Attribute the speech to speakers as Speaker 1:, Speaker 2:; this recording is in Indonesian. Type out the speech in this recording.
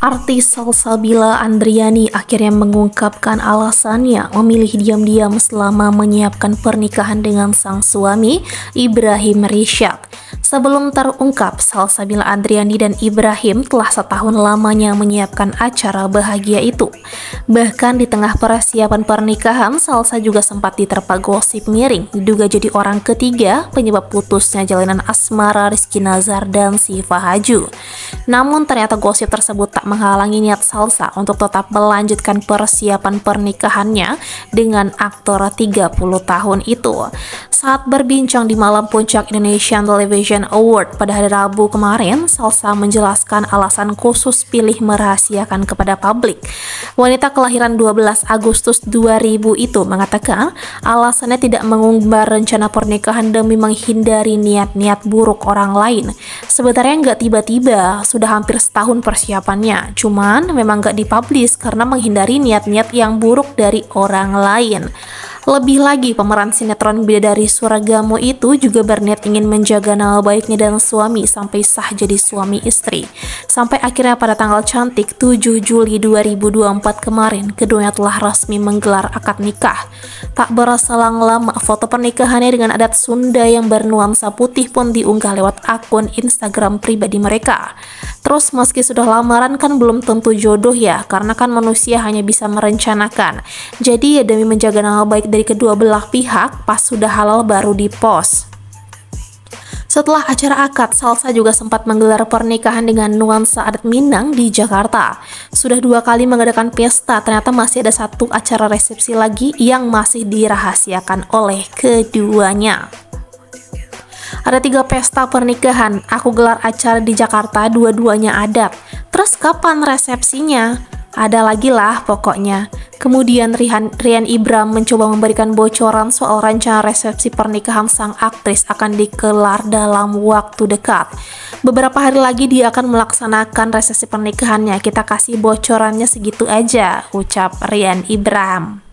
Speaker 1: Artis Salsabila Andriani akhirnya mengungkapkan alasannya memilih diam-diam selama menyiapkan pernikahan dengan sang suami Ibrahim Rishak. Sebelum terungkap, Salsabila Adriani dan Ibrahim telah setahun lamanya menyiapkan acara bahagia itu. Bahkan di tengah persiapan pernikahan, Salsa juga sempat diterpa gosip miring, diduga jadi orang ketiga penyebab putusnya jalinan asmara Rizky Nazar dan Siva Haju. Namun ternyata gosip tersebut tak menghalangi niat Salsa untuk tetap melanjutkan persiapan pernikahannya dengan aktor 30 tahun itu. Saat berbincang di malam puncak Indonesian Television Award pada hari Rabu kemarin, Salsa menjelaskan alasan khusus pilih merahasiakan kepada publik. Wanita kelahiran 12 Agustus 2000 itu mengatakan alasannya tidak mengumbar rencana pernikahan demi menghindari niat-niat buruk orang lain. Sebenarnya nggak tiba-tiba, sudah hampir setahun persiapannya. Cuman memang nggak dipublish karena menghindari niat-niat yang buruk dari orang lain. Lebih lagi, pemeran sinetron Bidadari Suragamu itu juga berniat ingin menjaga nama baiknya dan suami sampai sah jadi suami istri. Sampai akhirnya pada tanggal cantik 7 Juli 2024 kemarin, keduanya telah resmi menggelar akad nikah. Tak berselang lama, foto pernikahannya dengan adat Sunda yang bernuansa putih pun diunggah lewat akun Instagram pribadi mereka. Terus meski sudah lamaran kan belum tentu jodoh ya, karena kan manusia hanya bisa merencanakan. Jadi ya demi menjaga nama baik dari kedua belah pihak, pas sudah halal baru di dipost. Setelah acara akad, Salsa juga sempat menggelar pernikahan dengan nuansa adat Minang di Jakarta. Sudah dua kali mengadakan pesta, ternyata masih ada satu acara resepsi lagi yang masih dirahasiakan oleh keduanya. Ada tiga pesta pernikahan, aku gelar acara di Jakarta, dua-duanya adat. Terus kapan resepsinya? Ada lagi lah pokoknya. Kemudian Rian, Rian Ibram mencoba memberikan bocoran soal rencana resepsi pernikahan sang aktris akan dikelar dalam waktu dekat. Beberapa hari lagi dia akan melaksanakan resepsi pernikahannya. Kita kasih bocorannya segitu aja, ucap Rian Ibram.